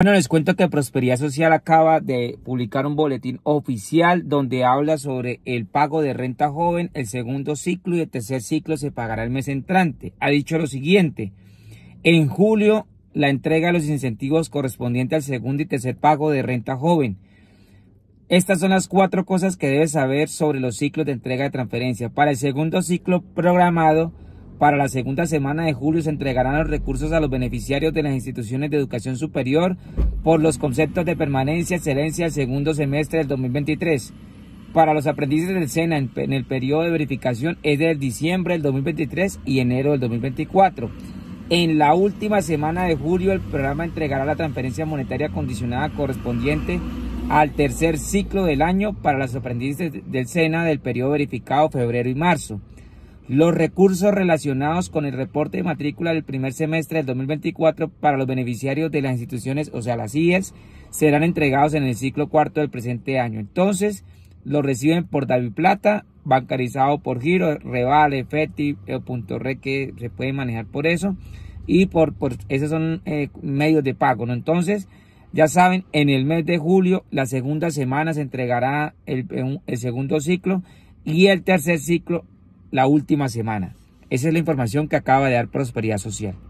Bueno, les cuento que Prosperidad Social acaba de publicar un boletín oficial donde habla sobre el pago de renta joven, el segundo ciclo y el tercer ciclo se pagará el mes entrante. Ha dicho lo siguiente, en julio la entrega de los incentivos correspondientes al segundo y tercer pago de renta joven. Estas son las cuatro cosas que debes saber sobre los ciclos de entrega de transferencia. Para el segundo ciclo programado, para la segunda semana de julio se entregarán los recursos a los beneficiarios de las instituciones de educación superior por los conceptos de permanencia, y excelencia del segundo semestre del 2023. Para los aprendices del SENA en el periodo de verificación es del diciembre del 2023 y enero del 2024. En la última semana de julio el programa entregará la transferencia monetaria condicionada correspondiente al tercer ciclo del año para los aprendices del SENA del periodo verificado febrero y marzo los recursos relacionados con el reporte de matrícula del primer semestre del 2024 para los beneficiarios de las instituciones, o sea, las IES, serán entregados en el ciclo cuarto del presente año. Entonces, lo reciben por David Plata, bancarizado por Giro, Reval, Feti, Punto Re, que se puede manejar por eso, y por, esos son eh, medios de pago, ¿no? Entonces, ya saben, en el mes de julio, la segunda semana se entregará el, el segundo ciclo y el tercer ciclo la última semana. Esa es la información que acaba de dar Prosperidad Social.